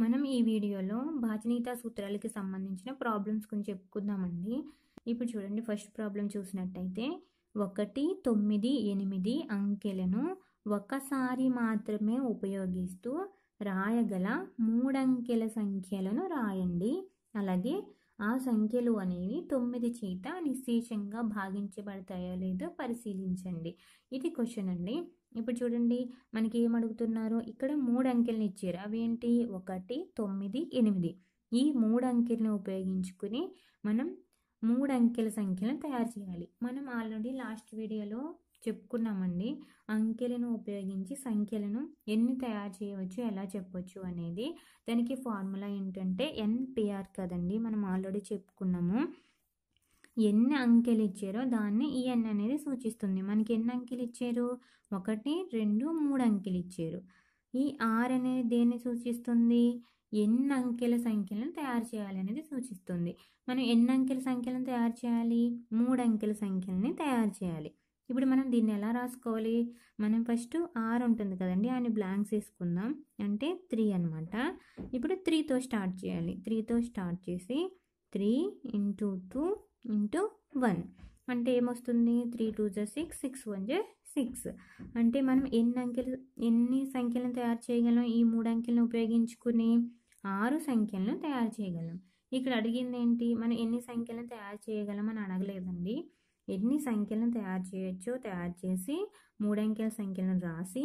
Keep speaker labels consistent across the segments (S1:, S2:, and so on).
S1: మనం ఈ వీడియోలో బాచనీత సూత్రాలకి సంబంధించిన ప్రాబ్లమ్స్ గురించి చెప్పుకుందామండి ఇప్పుడు చూడండి ఫస్ట్ ప్రాబ్లం చూసినట్టయితే ఒకటి తొమ్మిది ఎనిమిది అంకెలను ఒకసారి మాత్రమే ఉపయోగిస్తూ రాయగల మూడంకెల సంఖ్యలను రాయండి అలాగే ఆ సంఖ్యలు అనేవి తొమ్మిది చేత నిశేషంగా భాగించబడతాయో లేదో పరిశీలించండి ఇది క్వశ్చన్ అండి ఇప్పుడు చూడండి మనకి ఏం అడుగుతున్నారు ఇక్కడ మూడు అంకెలను ఇచ్చారు అవేంటి ఒకటి తొమ్మిది ఎనిమిది ఈ మూడు అంకెలను ఉపయోగించుకుని మనం మూడు అంకెల సంఖ్యలను తయారు చేయాలి మనం ఆల్రెడీ లాస్ట్ వీడియోలో చెప్పుకున్నామండి అంకెలను ఉపయోగించి సంఖ్యలను ఎన్ని తయారు చేయవచ్చు ఎలా చెప్పవచ్చు అనేది దానికి ఫార్ములా ఏంటంటే ఎన్పిఆర్ కదండి మనం ఆల్రెడీ చెప్పుకున్నాము ఎన్ని అంకెలు ఇచ్చారో దాన్ని ఈఎన్ అనేది సూచిస్తుంది మనకి ఎన్ని అంకెలు ఇచ్చారు ఒకటి రెండు మూడు అంకెలు ఇచ్చారు ఈ ఆర్ అనేది దేన్ని సూచిస్తుంది ఎన్ని అంకెల సంఖ్యలను తయారు చేయాలి అనేది సూచిస్తుంది మనం ఎన్ని అంకెల సంఖ్యలను తయారు చేయాలి మూడు అంకెల సంఖ్యలని తయారు చేయాలి ఇప్పుడు మనం దీన్ని ఎలా రాసుకోవాలి మనం ఫస్ట్ ఆర్ ఉంటుంది కదండి ఆయన బ్లాంక్స్ వేసుకుందాం అంటే త్రీ అనమాట ఇప్పుడు త్రీతో స్టార్ట్ చేయాలి త్రీతో స్టార్ట్ చేసి three into two into one అంటే ఏమొస్తుంది త్రీ టూ జా సిక్స్ సిక్స్ వన్ జా సిక్స్ అంటే మనం ఎన్ని అంకెలు ఎన్ని సంఖ్యలను తయారు చేయగలం ఈ మూడు అంకెలను ఉపయోగించుకుని ఆరు సంఖ్యలను తయారు చేయగలం ఇక్కడ అడిగింది ఏంటి మనం ఎన్ని సంఖ్యలను తయారు చేయగలం అని అడగలేదండి ఎన్ని సంఖ్యలను తయారు చేయొచ్చో తయారు చేసి మూడంకెల సంఖ్యలను రాసి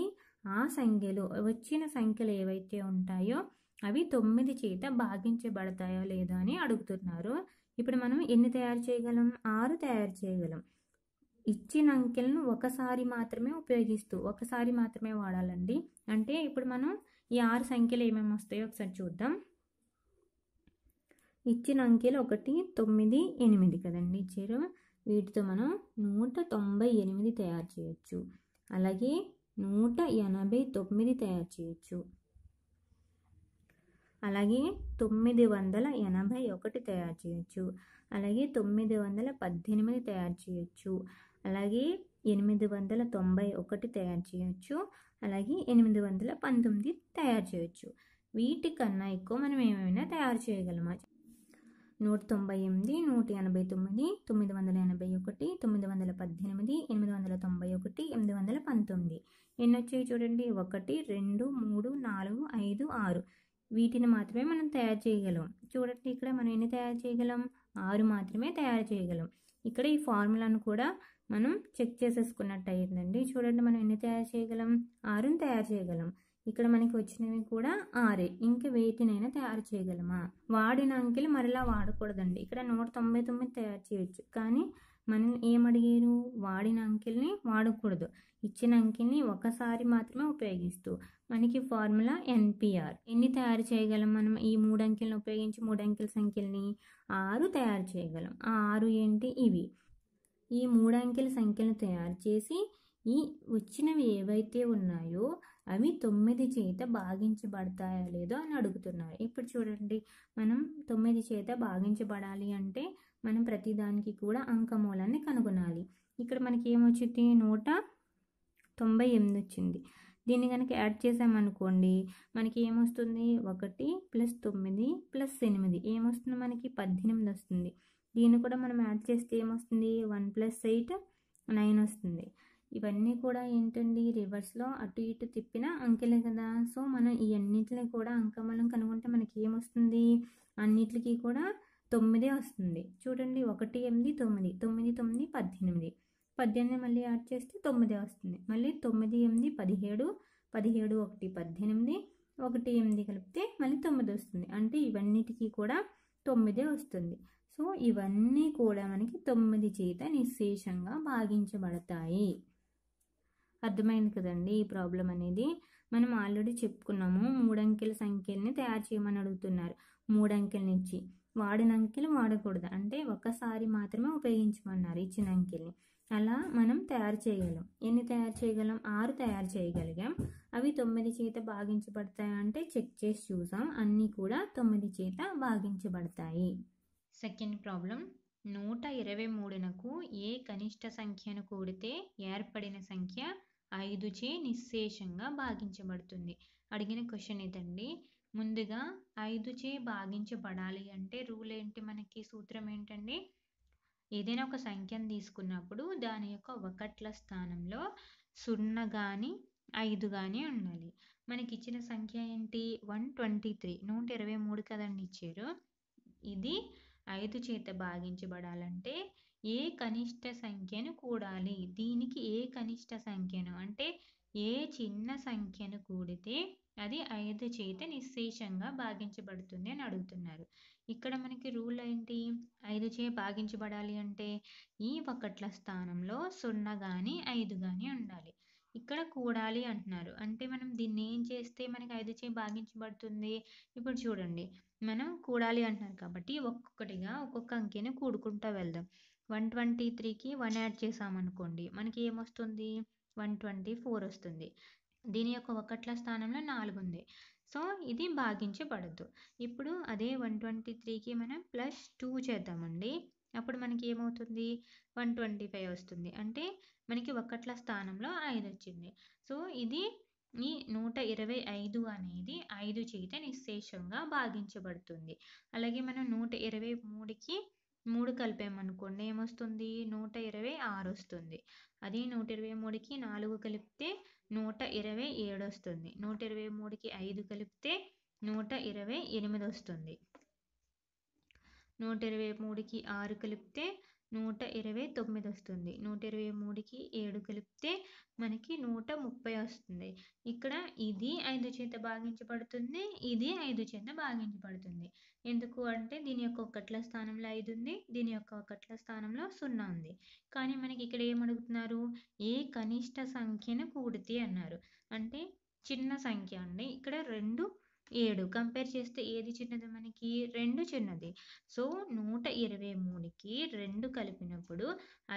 S1: ఆ సంఖ్యలు వచ్చిన సంఖ్యలు ఏవైతే ఉంటాయో అవి తొమ్మిది చేత భాగించబడతాయో లేదో అని అడుగుతున్నారు ఇప్పుడు మనం ఎన్ని తయారు చేయగలం ఆరు తయారు చేయగలం ఇచ్చిన అంకెలను ఒకసారి మాత్రమే ఉపయోగిస్తూ ఒకసారి మాత్రమే వాడాలండి అంటే ఇప్పుడు మనం ఈ ఆరు సంఖ్యలు ఏమేమి వస్తాయో ఒకసారి చూద్దాం ఇచ్చిన అంకెలు ఒకటి తొమ్మిది ఎనిమిది కదండి ఇచ్చారు వీటితో మనం నూట తొంభై ఎనిమిది తయారు చేయొచ్చు అలాగే నూట ఎనభై తొమ్మిది తయారు చేయొచ్చు అలాగే తొమ్మిది వందల ఎనభై ఒకటి తయారు చేయొచ్చు అలాగే తొమ్మిది వందల పద్దెనిమిది తయారు చేయొచ్చు అలాగే ఎనిమిది వందల తొంభై ఒకటి తయారు చేయొచ్చు అలాగే ఎనిమిది వందల పంతొమ్మిది తయారు చేయొచ్చు వీటికన్నా ఎక్కువ మనం ఏమైనా తయారు చేయగలమా నూట తొంభై ఎనిమిది నూట ఎనభై తొమ్మిది తొమ్మిది వందల ఎనభై ఒకటి తొమ్మిది వందల పద్దెనిమిది ఎనిమిది వందల తొంభై ఒకటి ఎనిమిది వందల పంతొమ్మిది ఎన్ని వచ్చాయి చూడండి ఒకటి రెండు మూడు నాలుగు ఐదు ఆరు వీటిని మాత్రమే మనం తయారు చేయగలం చూడండి ఇక్కడ మనం ఎన్ని తయారు చేయగలం ఆరు మాత్రమే తయారు చేయగలం ఇక్కడ ఈ ఫార్ములాను కూడా మనం చెక్ చేసేసుకున్నట్టు అయ్యిందండి చూడండి మనం ఎన్ని తయారు చేయగలం ఆరుని తయారు చేయగలం ఇక్కడ మనకి వచ్చినవి కూడా ఆరే ఇంకా వేటినైనా తయారు చేయగలమా వాడిన అంకెలు మరలా వాడకూడదండి ఇక్కడ నూట తొంభై తొమ్మిది తయారు చేయొచ్చు కానీ మనం ఏమడిగారు వాడిన అంకెల్ని వాడకూడదు ఇచ్చిన అంకెల్ని ఒకసారి మాత్రమే ఉపయోగిస్తూ మనకి ఫార్ములా ఎన్పిఆర్ ఎన్ని తయారు చేయగలం మనం ఈ మూడు అంకెలను ఉపయోగించి మూడు అంకెల సంఖ్యల్ని ఆరు తయారు చేయగలం ఆ ఆరు ఏంటి ఇవి ఈ మూడు అంకెల సంఖ్యలను తయారు చేసి ఈ వచ్చినవి ఏవైతే ఉన్నాయో అవి తొమ్మిది చేత భాగించబడతాయా లేదో అని అడుగుతున్నారు ఇప్పుడు చూడండి మనం తొమ్మిది చేత భాగించబడాలి అంటే మనం ప్రతిదానికి కూడా అంకమూలాన్ని కనుగొనాలి ఇక్కడ మనకి ఏమొచ్చింది నూట తొంభై ఎనిమిది వచ్చింది దీన్ని కనుక యాడ్ చేసామనుకోండి మనకి ఏమొస్తుంది ఒకటి ప్లస్ తొమ్మిది ప్లస్ ఎనిమిది ఏమొస్తుంది మనకి పద్దెనిమిది వస్తుంది దీన్ని కూడా మనం యాడ్ చేస్తే ఏమొస్తుంది వన్ ప్లస్ ఎయిట్ నైన్ వస్తుంది ఇవన్నీ కూడా ఏంటండి రివర్స్లో అటు ఇటు తిప్పిన అంకెలే కదా సో మనం ఈ అన్నిటిని కూడా అంకమలం కనుగొంటే మనకి ఏమొస్తుంది అన్నిటికీ కూడా తొమ్మిదే వస్తుంది చూడండి ఒకటి ఎనిమిది తొమ్మిది తొమ్మిది తొమ్మిది పద్దెనిమిది పద్దెనిమిది మళ్ళీ యాడ్ చేస్తే తొమ్మిదే వస్తుంది మళ్ళీ తొమ్మిది ఎనిమిది పదిహేడు పదిహేడు ఒకటి పద్దెనిమిది ఒకటి ఎనిమిది కలిపితే మళ్ళీ తొమ్మిది వస్తుంది అంటే ఇవన్నిటికీ కూడా తొమ్మిదే వస్తుంది సో ఇవన్నీ కూడా మనకి తొమ్మిది చేత నిశేషంగా భాగించబడతాయి అర్థమైంది కదండి ఈ ప్రాబ్లం అనేది మనం ఆల్రెడీ చెప్పుకున్నాము మూడంకెల సంఖ్యల్ని తయారు చేయమని అడుగుతున్నారు మూడంకెల నుంచి వాడిన అంకెలు వాడకూడదు అంటే ఒకసారి మాత్రమే ఉపయోగించమన్నారు ఇచ్చిన అంకెల్ని అలా మనం తయారు చేయగలం ఎన్ని తయారు చేయగలం ఆరు తయారు చేయగలిగాం అవి తొమ్మిది చేత భాగించబడతాయంటే చెక్ చేసి చూసాం అన్నీ కూడా తొమ్మిది చేత భాగించబడతాయి సెకండ్ ప్రాబ్లం నూట ఇరవై మూడునకు ఏ కనిష్ట సంఖ్యను కూడితే ఏర్పడిన సంఖ్య ఐదుచే నిశ్శేషంగా భాగించబడుతుంది అడిగిన క్వశ్చన్ ఇదండి ముందుగా ఐదుచే భాగించబడాలి అంటే రూల్ ఏంటి మనకి సూత్రం ఏంటండి ఏదైనా ఒక సంఖ్యను తీసుకున్నప్పుడు దాని యొక్క ఒకట్ల స్థానంలో సున్నా కానీ ఐదు కానీ ఉండాలి మనకి ఇచ్చిన సంఖ్య ఏంటి వన్ ట్వంటీ త్రీ నూట ఇరవై మూడు కదండి ఇచ్చారు ఇది ఐదు చేత భాగించబడాలంటే ఏ కనిష్ట సంఖ్యను కూడాలి దీనికి ఏ కనిష్ట సంఖ్యను అంటే ఏ చిన్న సంఖ్యను కూడితే అది ఐదు చేత నిశేషంగా భాగించబడుతుంది అని అడుగుతున్నారు ఇక్కడ మనకి రూల్ ఏంటి ఐదు చే భాగించబడాలి అంటే ఈ ఒకట్ల స్థానంలో సున్నా కానీ ఐదు కానీ ఉండాలి ఇక్కడ కూడాలి అంటున్నారు అంటే మనం దీన్ని ఏం చేస్తే మనకి ఐదు చే భాగించబడుతుంది ఇప్పుడు చూడండి మనం కూడాలి అంటున్నారు కాబట్టి ఒక్కొక్కటిగా ఒక్కొక్క అంకెని కూడుకుంటూ వెళ్దాం వన్ ట్వంటీ త్రీకి వన్ యాడ్ చేసామనుకోండి మనకి ఏమొస్తుంది వన్ ట్వంటీ ఫోర్ వస్తుంది దీని యొక్క ఒకట్ల స్థానంలో నాలుగు ఉంది సో ఇది భాగించబడద్దు ఇప్పుడు అదే వన్ ట్వంటీ త్రీకి మనం ప్లస్ టూ చేద్దామండి అప్పుడు మనకి ఏమవుతుంది వన్ ట్వంటీ ఫైవ్ వస్తుంది అంటే మనకి ఒకట్ల స్థానంలో ఐదు వచ్చింది సో ఇది ఈ నూట ఇరవై ఐదు అనేది ఐదు చేత నిశేషంగా భాగించబడుతుంది అలాగే మనం నూట ఇరవై మూడుకి మూడు కలిపామనుకోండి ఏమొస్తుంది నూట ఇరవై ఆరు వస్తుంది అదే నూట ఇరవై మూడుకి నాలుగు కలిపితే నూట ఇరవై ఏడు వస్తుంది నూట ఇరవై మూడుకి ఐదు కలిపితే నూట ఇరవై ఎనిమిది వస్తుంది నూట ఇరవై మూడుకి ఆరు కలిపితే నూట ఇరవై తొమ్మిది వస్తుంది నూట ఇరవై మూడుకి ఏడు కలిపితే మనకి నూట ముప్పై వస్తుంది ఇక్కడ ఇది ఐదు చేత భాగించబడుతుంది ఇది ఐదు చేత భాగించబడుతుంది ఎందుకు అంటే దీని యొక్క ఒకట్ల స్థానంలో ఐదు ఉంది దీని యొక్క ఒకట్ల స్థానంలో సున్నా ఉంది కానీ మనకి ఇక్కడ ఏమడుగుతున్నారు ఏ కనిష్ట సంఖ్యను కూడితే అన్నారు అంటే చిన్న సంఖ్య అండి ఇక్కడ రెండు ఏడు కంపేర్ చేస్తే ఏది చిన్నది మనకి రెండు చిన్నది సో నూట ఇరవై మూడుకి రెండు కలిపినప్పుడు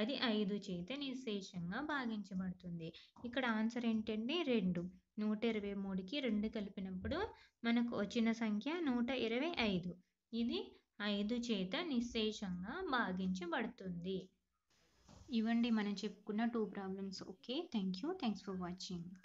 S1: అది ఐదు చేత నిశేషంగా భాగించబడుతుంది ఇక్కడ ఆన్సర్ ఏంటండి రెండు నూట ఇరవై మూడుకి రెండు కలిపినప్పుడు మనకు వచ్చిన సంఖ్య నూట ఇరవై ఐదు ఇది ఐదు చేత నిశేషంగా భాగించబడుతుంది ఇవండి మనం చెప్పుకున్న two problems okay thank you thanks for watching